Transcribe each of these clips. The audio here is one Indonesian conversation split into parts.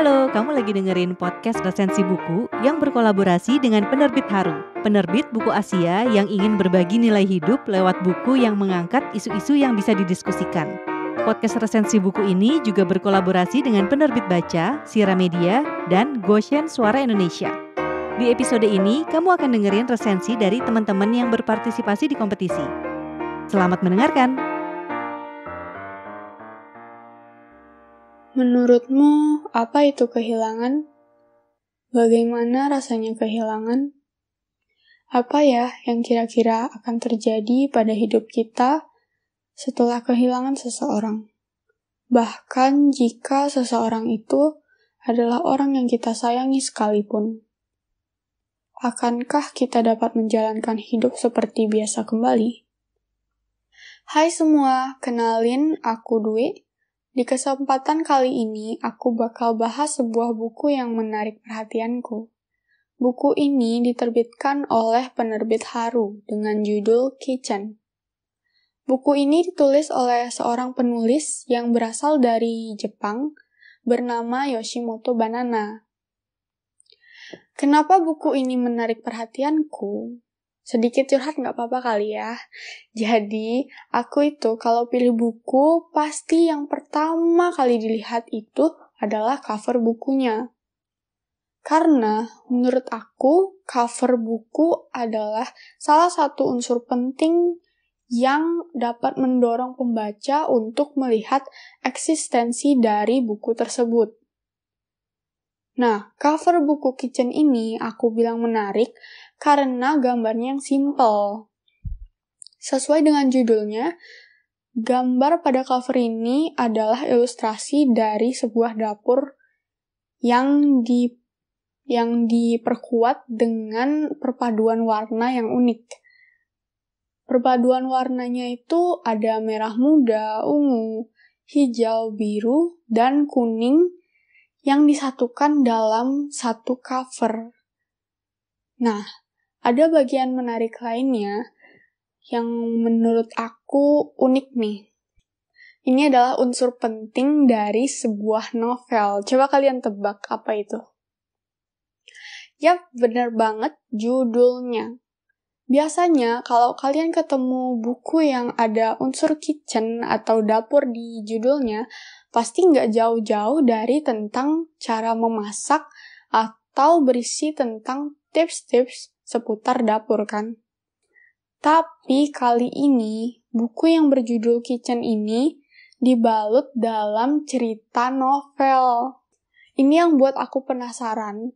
Halo, kamu lagi dengerin podcast resensi buku yang berkolaborasi dengan penerbit Haru, penerbit buku Asia yang ingin berbagi nilai hidup lewat buku yang mengangkat isu-isu yang bisa didiskusikan. Podcast resensi buku ini juga berkolaborasi dengan penerbit Baca, Sira Media, dan Goshen Suara Indonesia. Di episode ini, kamu akan dengerin resensi dari teman-teman yang berpartisipasi di kompetisi. Selamat mendengarkan! Menurutmu, apa itu kehilangan? Bagaimana rasanya kehilangan? Apa ya yang kira-kira akan terjadi pada hidup kita setelah kehilangan seseorang? Bahkan jika seseorang itu adalah orang yang kita sayangi sekalipun. Akankah kita dapat menjalankan hidup seperti biasa kembali? Hai semua, kenalin aku Dwi, di kesempatan kali ini, aku bakal bahas sebuah buku yang menarik perhatianku. Buku ini diterbitkan oleh penerbit Haru dengan judul Kitchen. Buku ini ditulis oleh seorang penulis yang berasal dari Jepang bernama Yoshimoto Banana. Kenapa buku ini menarik perhatianku? sedikit curhat nggak apa-apa kali ya. Jadi, aku itu kalau pilih buku, pasti yang pertama kali dilihat itu adalah cover bukunya. Karena menurut aku, cover buku adalah salah satu unsur penting yang dapat mendorong pembaca untuk melihat eksistensi dari buku tersebut. Nah, cover buku Kitchen ini aku bilang menarik karena gambarnya yang simple. Sesuai dengan judulnya, gambar pada cover ini adalah ilustrasi dari sebuah dapur yang di yang diperkuat dengan perpaduan warna yang unik. Perpaduan warnanya itu ada merah muda, ungu, hijau, biru, dan kuning yang disatukan dalam satu cover. Nah, ada bagian menarik lainnya yang menurut aku unik nih. Ini adalah unsur penting dari sebuah novel. Coba kalian tebak apa itu? Yap, bener banget judulnya. Biasanya kalau kalian ketemu buku yang ada unsur kitchen atau dapur di judulnya, pasti nggak jauh-jauh dari tentang cara memasak atau berisi tentang tips-tips seputar dapur kan. Tapi kali ini, buku yang berjudul Kitchen ini dibalut dalam cerita novel. Ini yang buat aku penasaran.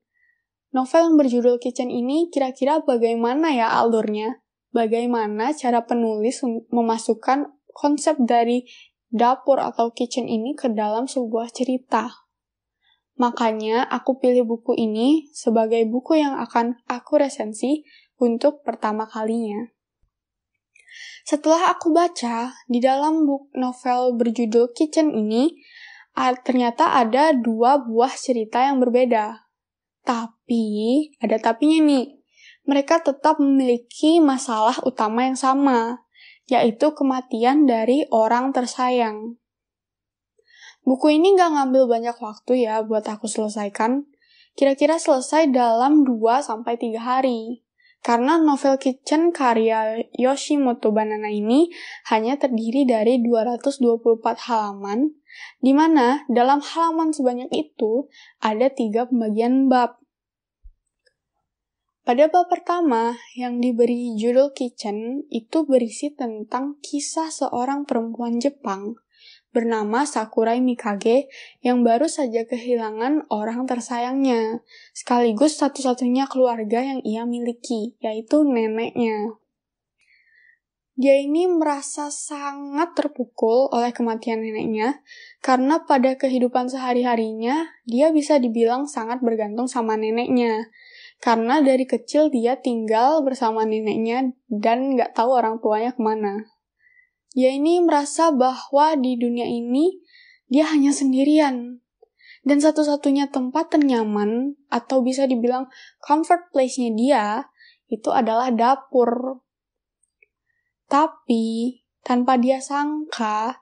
Novel yang berjudul Kitchen ini kira-kira bagaimana ya alurnya? Bagaimana cara penulis memasukkan konsep dari dapur atau kitchen ini ke dalam sebuah cerita? Makanya aku pilih buku ini sebagai buku yang akan aku resensi untuk pertama kalinya. Setelah aku baca, di dalam buku novel berjudul Kitchen ini, ternyata ada dua buah cerita yang berbeda. Tapi, ada tapinya nih, mereka tetap memiliki masalah utama yang sama, yaitu kematian dari orang tersayang. Buku ini nggak ngambil banyak waktu ya buat aku selesaikan. Kira-kira selesai dalam 2-3 hari. Karena novel Kitchen karya Yoshimoto Banana ini hanya terdiri dari 224 halaman, di mana dalam halaman sebanyak itu ada tiga pembagian bab. Pada bab pertama yang diberi judul Kitchen itu berisi tentang kisah seorang perempuan Jepang bernama Sakurai Mikage yang baru saja kehilangan orang tersayangnya, sekaligus satu-satunya keluarga yang ia miliki, yaitu neneknya. Dia ini merasa sangat terpukul oleh kematian neneknya, karena pada kehidupan sehari-harinya dia bisa dibilang sangat bergantung sama neneknya. Karena dari kecil dia tinggal bersama neneknya dan nggak tahu orang tuanya kemana. Dia ini merasa bahwa di dunia ini dia hanya sendirian. Dan satu-satunya tempat ternyaman atau bisa dibilang comfort place-nya dia itu adalah dapur. Tapi tanpa dia sangka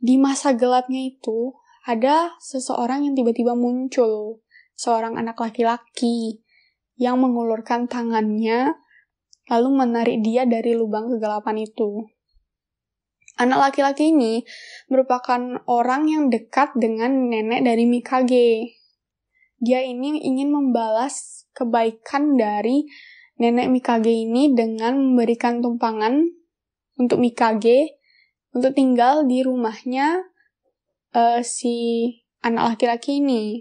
di masa gelapnya itu ada seseorang yang tiba-tiba muncul, seorang anak laki-laki yang mengulurkan tangannya lalu menarik dia dari lubang kegelapan itu. Anak laki-laki ini merupakan orang yang dekat dengan nenek dari Mikage. Dia ini ingin membalas kebaikan dari nenek Mikage ini dengan memberikan tumpangan untuk Mikage untuk tinggal di rumahnya uh, si anak laki-laki ini.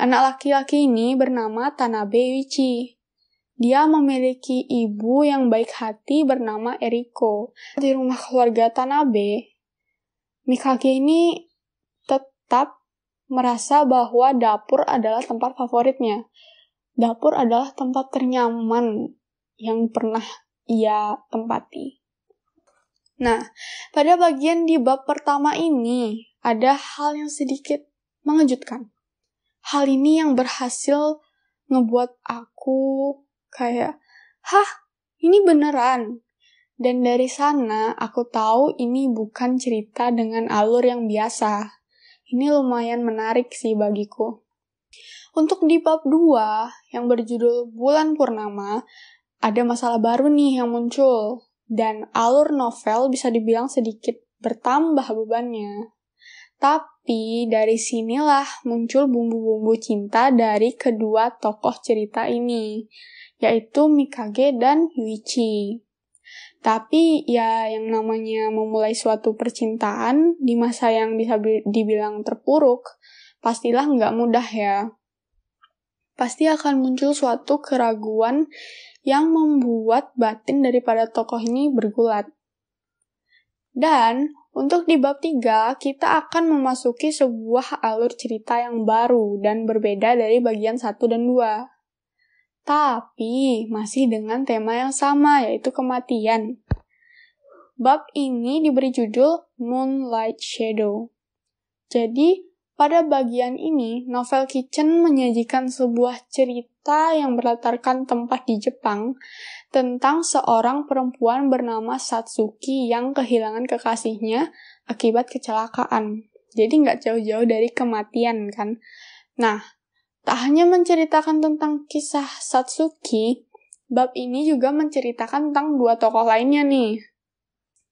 Anak laki-laki ini bernama Tanabe Yuichi. Dia memiliki ibu yang baik hati bernama Eriko. Di rumah keluarga Tanabe, Mikage ini tetap merasa bahwa dapur adalah tempat favoritnya. Dapur adalah tempat ternyaman yang pernah ia tempati. Nah, pada bagian di bab pertama ini, ada hal yang sedikit mengejutkan. Hal ini yang berhasil ngebuat aku kayak, "Hah, ini beneran?" Dan dari sana aku tahu ini bukan cerita dengan alur yang biasa. Ini lumayan menarik sih bagiku. Untuk di bab 2 yang berjudul Bulan Purnama, ada masalah baru nih yang muncul dan alur novel bisa dibilang sedikit bertambah bebannya. Tapi dari sinilah muncul bumbu-bumbu cinta dari kedua tokoh cerita ini yaitu Mikage dan Yuichi. Tapi ya yang namanya memulai suatu percintaan di masa yang bisa dibilang terpuruk, pastilah nggak mudah ya. Pasti akan muncul suatu keraguan yang membuat batin daripada tokoh ini bergulat. Dan untuk di bab 3, kita akan memasuki sebuah alur cerita yang baru dan berbeda dari bagian satu dan dua tapi masih dengan tema yang sama, yaitu kematian. Bab ini diberi judul Moonlight Shadow. Jadi, pada bagian ini, novel Kitchen menyajikan sebuah cerita yang berlatarkan tempat di Jepang tentang seorang perempuan bernama Satsuki yang kehilangan kekasihnya akibat kecelakaan. Jadi nggak jauh-jauh dari kematian kan. Nah, Tak hanya menceritakan tentang kisah Satsuki, bab ini juga menceritakan tentang dua tokoh lainnya nih,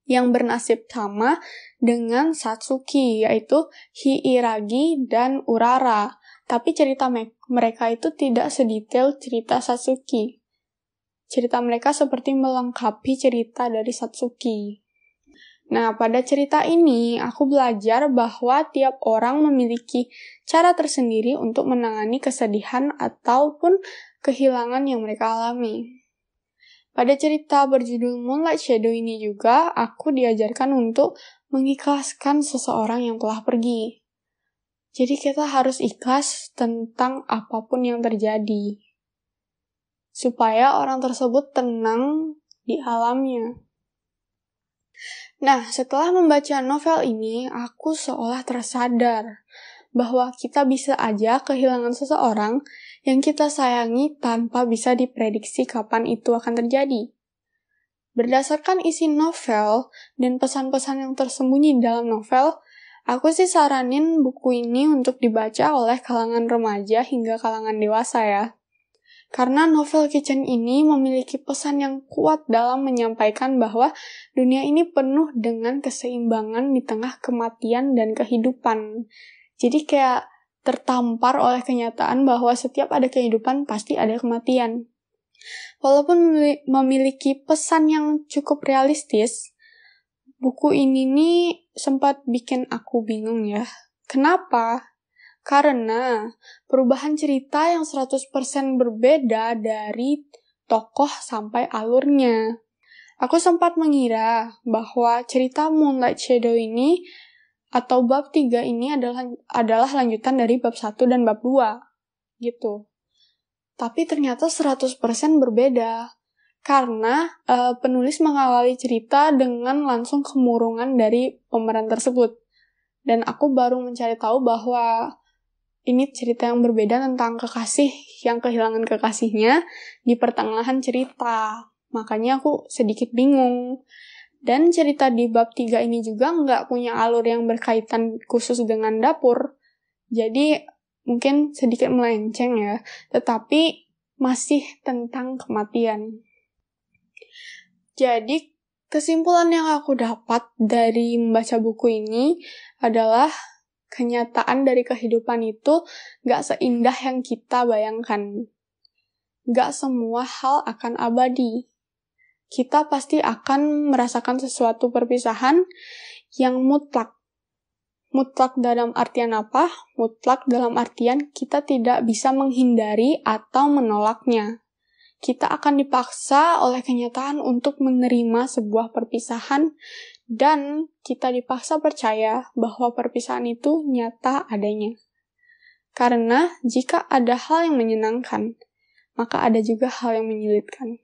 yang bernasib sama dengan Satsuki, yaitu Hiiragi dan Urara. Tapi cerita mereka itu tidak sedetail cerita Satsuki. Cerita mereka seperti melengkapi cerita dari Satsuki. Nah, pada cerita ini aku belajar bahwa tiap orang memiliki cara tersendiri untuk menangani kesedihan ataupun kehilangan yang mereka alami. Pada cerita berjudul Moonlight Shadow ini juga, aku diajarkan untuk mengikhlaskan seseorang yang telah pergi. Jadi kita harus ikhlas tentang apapun yang terjadi. Supaya orang tersebut tenang di alamnya. Nah, setelah membaca novel ini, aku seolah tersadar bahwa kita bisa aja kehilangan seseorang yang kita sayangi tanpa bisa diprediksi kapan itu akan terjadi. Berdasarkan isi novel dan pesan-pesan yang tersembunyi dalam novel, aku sih saranin buku ini untuk dibaca oleh kalangan remaja hingga kalangan dewasa ya. Karena novel Kitchen ini memiliki pesan yang kuat dalam menyampaikan bahwa dunia ini penuh dengan keseimbangan di tengah kematian dan kehidupan. Jadi kayak tertampar oleh kenyataan bahwa setiap ada kehidupan pasti ada kematian. Walaupun memiliki pesan yang cukup realistis, buku ini nih sempat bikin aku bingung ya. Kenapa? Karena perubahan cerita yang 100% berbeda dari tokoh sampai alurnya. Aku sempat mengira bahwa cerita Moonlight Shadow ini atau bab 3 ini adalah adalah lanjutan dari bab 1 dan bab 2 gitu. Tapi ternyata 100% berbeda karena uh, penulis mengawali cerita dengan langsung kemurungan dari pemeran tersebut. Dan aku baru mencari tahu bahwa ini cerita yang berbeda tentang kekasih yang kehilangan kekasihnya di pertengahan cerita. Makanya aku sedikit bingung. Dan cerita di bab 3 ini juga nggak punya alur yang berkaitan khusus dengan dapur. Jadi mungkin sedikit melenceng ya, tetapi masih tentang kematian. Jadi kesimpulan yang aku dapat dari membaca buku ini adalah kenyataan dari kehidupan itu gak seindah yang kita bayangkan. Gak semua hal akan abadi. Kita pasti akan merasakan sesuatu perpisahan yang mutlak. Mutlak dalam artian apa? Mutlak dalam artian kita tidak bisa menghindari atau menolaknya. Kita akan dipaksa oleh kenyataan untuk menerima sebuah perpisahan dan kita dipaksa percaya bahwa perpisahan itu nyata adanya. Karena jika ada hal yang menyenangkan, maka ada juga hal yang menyulitkan.